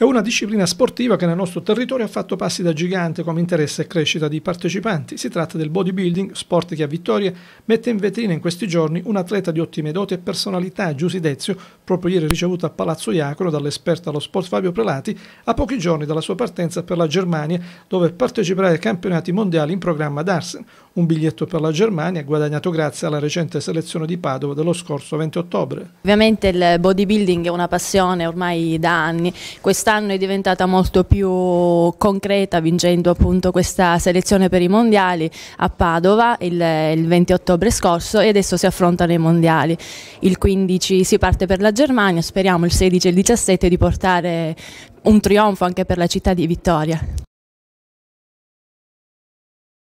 È una disciplina sportiva che nel nostro territorio ha fatto passi da gigante come interesse e crescita di partecipanti. Si tratta del bodybuilding, sport che a Vittoria mette in vetrina in questi giorni un atleta di ottime doti e personalità, Giusy Dezio, proprio ieri ricevuto a Palazzo Iacono dall'esperto allo sport Fabio Prelati, a pochi giorni dalla sua partenza per la Germania, dove parteciperà ai campionati mondiali in programma d'Arsen un biglietto per la Germania guadagnato grazie alla recente selezione di Padova dello scorso 20 ottobre. Ovviamente il bodybuilding è una passione ormai da anni, quest'anno è diventata molto più concreta vincendo appunto questa selezione per i mondiali a Padova il, il 20 ottobre scorso e adesso si affrontano i mondiali. Il 15 si parte per la Germania, speriamo il 16 e il 17 di portare un trionfo anche per la città di Vittoria.